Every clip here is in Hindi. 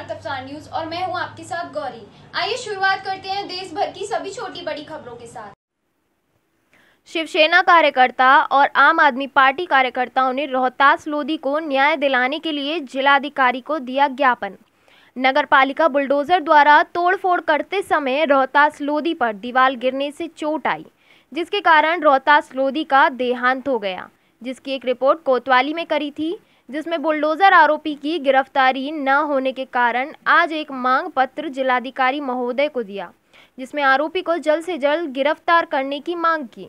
भारत अफसार न्यूज और मैं हूं आपके साथ गौरी आइए शुरुआत करते हैं देश भर की सभी छोटी बड़ी खबरों के साथ शिवसेना कार्यकर्ता और आम आदमी पार्टी कार्यकर्ताओं ने रोहतास लोधी को न्याय दिलाने के लिए जिलाधिकारी को दिया ज्ञापन नगर पालिका बुलडोजर द्वारा तोड़फोड़ करते समय रोहतास लोधी पर दीवार गिरने से चोट आई जिसके कारण रोहतास लोधी का देहांत हो गया जिसकी एक रिपोर्ट कोतवाली में करी थी जिसमें बुलडोजर आरोपी की गिरफ्तारी न होने के कारण आज एक मांग पत्र जिलाधिकारी महोदय को दिया जिसमें आरोपी को जल्द से जल्द गिरफ्तार करने की मांग की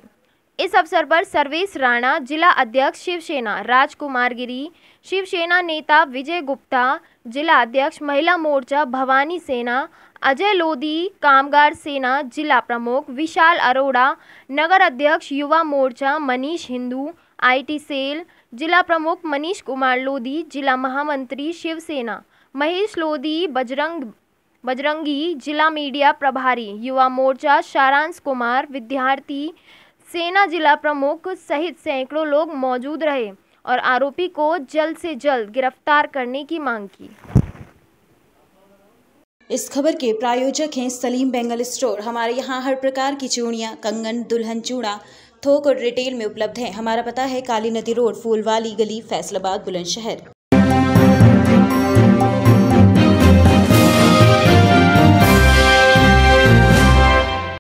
इस अवसर पर सर्वेश राणा जिला अध्यक्ष शिवसेना राजकुमार गिरी शिवसेना नेता विजय गुप्ता जिला अध्यक्ष महिला मोर्चा भवानी सेना अजय लोधी कामगार सेना जिला प्रमुख विशाल अरोड़ा नगर अध्यक्ष युवा मोर्चा मनीष हिंदू आईटी सेल जिला प्रमुख मनीष कुमार लोधी जिला महामंत्री शिवसेना महेश लोधी बजरंग बजरंगी जिला मीडिया प्रभारी युवा मोर्चा सारांश कुमार विद्यार्थी सेना जिला प्रमुख सहित सैकड़ों लोग मौजूद रहे और आरोपी को जल्द से जल्द गिरफ्तार करने की मांग की इस खबर के प्रायोजक हैं सलीम बेंगल स्टोर हमारे यहाँ हर प्रकार की चूड़ियाँ कंगन दुल्हन चूड़ा थोक और रिटेल में उपलब्ध हैं हमारा पता है काली नदी रोड फूलवाली गली फैसलाबाद बुलंदशहर